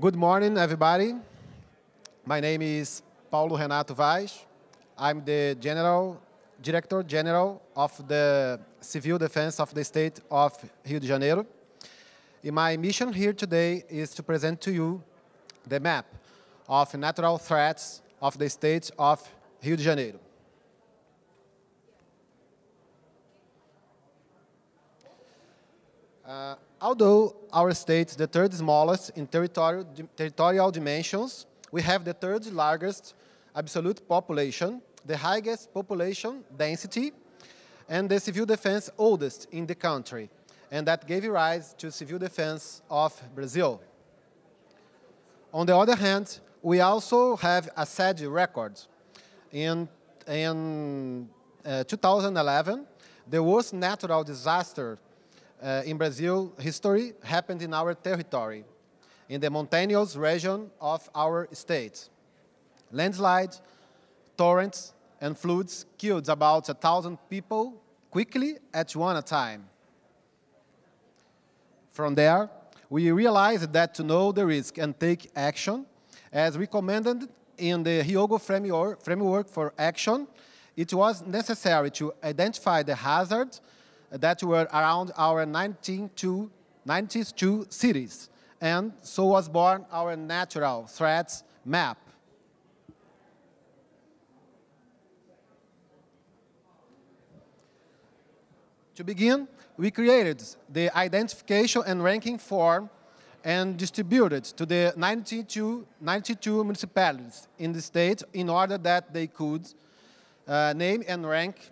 Good morning, everybody. My name is Paulo Renato Vaz. I'm the General Director General of the Civil Defense of the State of Rio de Janeiro. And my mission here today is to present to you the map of natural threats of the state of Rio de Janeiro. Uh, Although our state is the third smallest in territorial, territorial dimensions, we have the third largest absolute population, the highest population density, and the civil defense oldest in the country. And that gave rise to civil defense of Brazil. On the other hand, we also have a sad record. In, in uh, 2011, the worst natural disaster uh, in Brazil history happened in our territory, in the mountainous region of our state. Landslides, torrents, and floods killed about a thousand people quickly at one time. From there, we realized that to know the risk and take action, as recommended in the Hyogo framework for action, it was necessary to identify the hazards that were around our 192, 92 cities. And so was born our natural threats map. To begin, we created the identification and ranking form and distributed to the 92, 92 municipalities in the state in order that they could uh, name and rank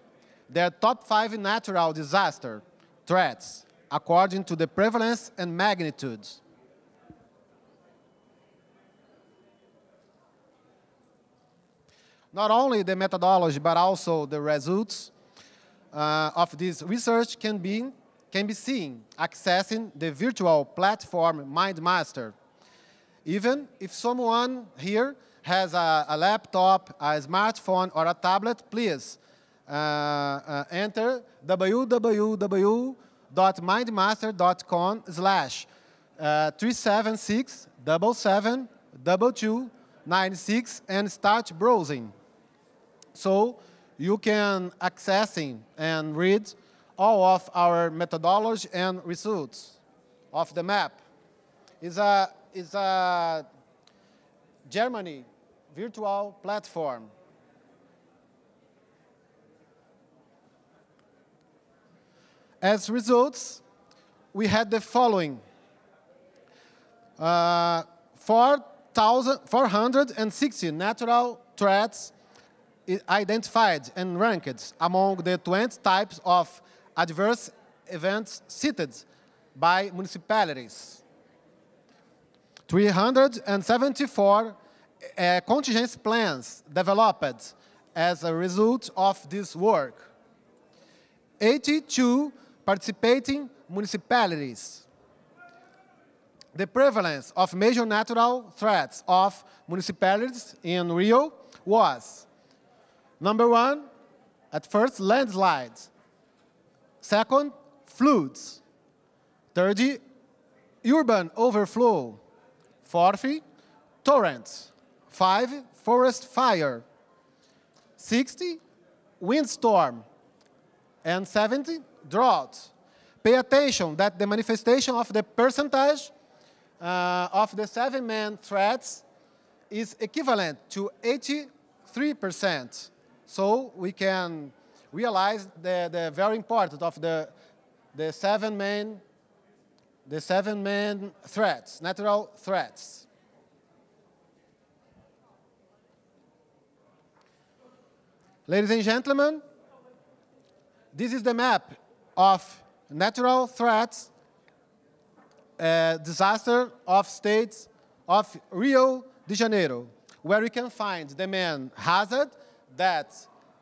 their top five natural disaster threats according to the prevalence and magnitudes. Not only the methodology, but also the results uh, of this research can be, can be seen accessing the virtual platform MindMaster. Even if someone here has a, a laptop, a smartphone, or a tablet, please uh, uh, enter www.mindmaster.com slash uh, 376 77 and start browsing. So you can accessing and read all of our methodology and results of the map. It's a, it's a Germany virtual platform As results, we had the following. Uh, 4,460 natural threats identified and ranked among the 20 types of adverse events cited by municipalities. 374 uh, contingency plans developed as a result of this work. 82 participating municipalities. The prevalence of major natural threats of municipalities in Rio was number one, at first, landslides, second, floods, third, urban overflow, fourth, torrents, five, forest fire, 60, windstorm, and 70, drought. Pay attention that the manifestation of the percentage uh, of the seven-man threats is equivalent to 83%. So we can realize the, the very important of the, the 7 main the seven main threats, natural threats. Ladies and gentlemen, this is the map of natural threats, uh, disaster of states of Rio de Janeiro, where we can find the main hazard that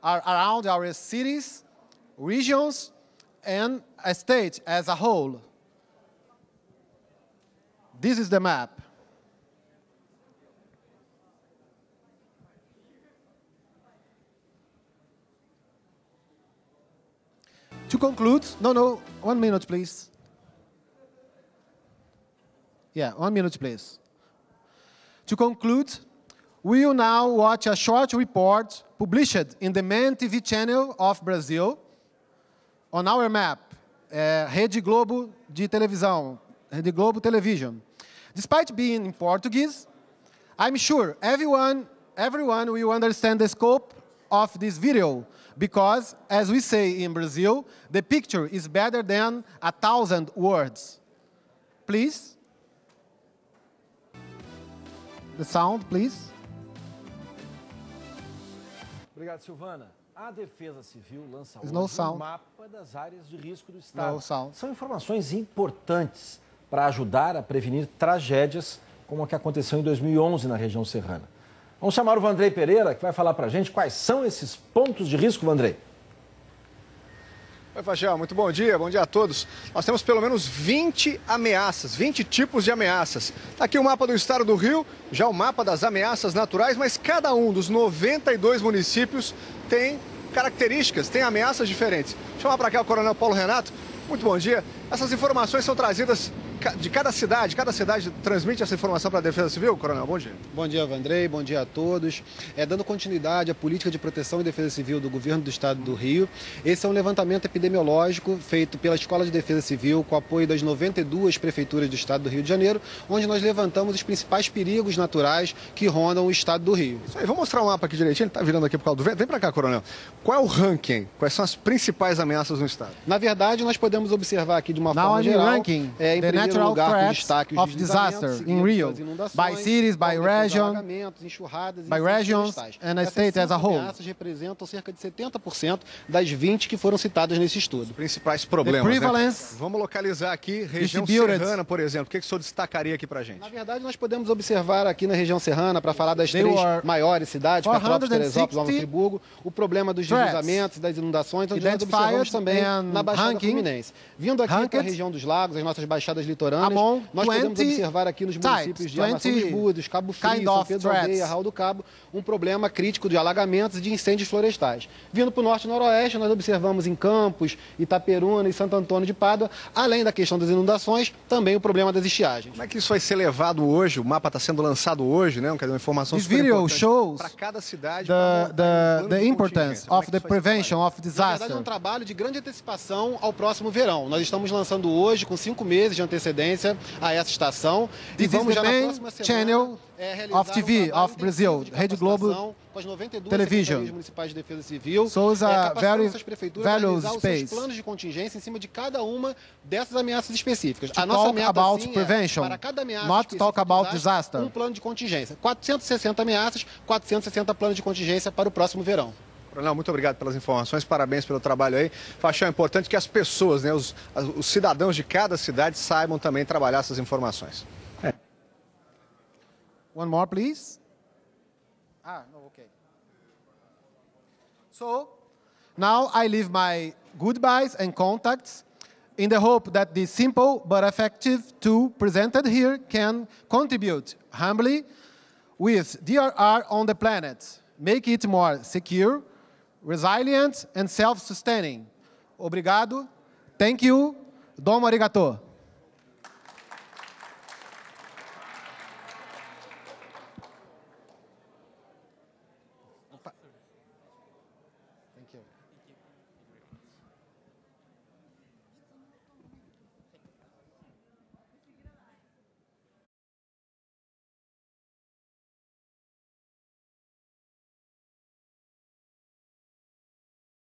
are around our cities, regions, and a state as a whole. This is the map. to conclude, no, no, one minute, please. Yeah, one minute, please. To conclude, we will now watch a short report published in the main TV channel of Brazil on our map, uh, Rede Globo de Televisão, Rede Globo Television. Despite being in Portuguese, I'm sure everyone, everyone will understand the scope of this video because, as we say in Brazil, the picture is better than a thousand words. Please. The sound, please. Obrigado, Silvana. A Defesa Civil lança hoje um sound. mapa das áreas de risco do Estado. São informações importantes para ajudar a prevenir tragédias como a que aconteceu em 2011 na região serrana. Vamos chamar o Vandrei Pereira, que vai falar para a gente quais são esses pontos de risco, Vandrei. Oi, Fajel, muito bom dia, bom dia a todos. Nós temos pelo menos 20 ameaças, 20 tipos de ameaças. Tá aqui o mapa do estado do Rio, já o mapa das ameaças naturais, mas cada um dos 92 municípios tem características, tem ameaças diferentes. chamar para cá o Coronel Paulo Renato. Muito bom dia. Essas informações são trazidas de cada cidade, cada cidade transmite essa informação para a Defesa Civil, Coronel? Bom dia. Bom dia, Vandrei, bom dia a todos. É, dando continuidade à política de proteção e defesa civil do governo do estado do Rio, esse é um levantamento epidemiológico feito pela Escola de Defesa Civil com apoio das 92 prefeituras do estado do Rio de Janeiro, onde nós levantamos os principais perigos naturais que rondam o estado do Rio. Isso aí, vamos mostrar o um mapa aqui direitinho, está virando aqui por causa do vento. Vem para cá, Coronel. Qual é o ranking? Quais são as principais ameaças no estado? Na verdade, nós podemos observar aqui de uma forma geral... Ranking. É, em primeiro Natural lugar com destaque os deslizamentos in Rio, by cities, by region, by regions and a state as a whole. ameaças representam cerca de 70% das 20 que foram citadas nesse estudo. Os principais problemas, né? Vamos localizar aqui região serrana, por exemplo. O que, que o senhor destacaria aqui para gente? Na verdade, nós podemos observar aqui na região serrana, para falar das três maiores cidades, Petrópolis, Teresópolis, Nova Friburgo, o problema dos deslizamentos, das inundações, onde nós observamos também na Baixada Fluminense. Vindo aqui para a região dos lagos, as nossas baixadas litorâneas, litorâneas. Among Nós 20 podemos observar aqui nos municípios de Armação dos Cabo Frio, kind São Pedro Aldeia, Raul do Cabo, um problema crítico de alagamentos e de incêndios florestais. Vindo para o norte e noroeste, nós observamos em Campos, Itaperuna e Santo Antônio de Pádua, além da questão das inundações, também o problema das estiagens. Como é que isso vai ser levado hoje? O mapa está sendo lançado hoje, né? Uma informação This video shows para cada cidade. The, the, the é importance of the prevention of disaster. Na verdade, é um trabalho de grande antecipação ao próximo verão. Nós estamos lançando hoje, com cinco meses de antecipação, antecedência a essa estação. E vamos já na próxima semana. Channel é of TV um of Brazil, Rede Globo com as 92 Television. municipais de defesa civil, Souza very, space. os planos de contingência em cima de cada uma dessas ameaças específicas. To a nossa meta about é, prevention, é, para cada ameaça not talk about disaster. um plano de contingência. 460 ameaças, 460 planos de contingência para o próximo verão. Coronel, muito obrigado pelas informações, parabéns pelo trabalho aí. Paixão, é importante que as pessoas, né, os, os cidadãos de cada cidade saibam também trabalhar essas informações. É. One more, please. Ah, no, okay. So, now I leave my goodbyes and contacts in the hope that the simple but effective tool presented here can contribute humbly with DRR on the planet, make it more secure, resilient and self-sustaining. Obrigado. Thank you. Domo arigato. Thank you.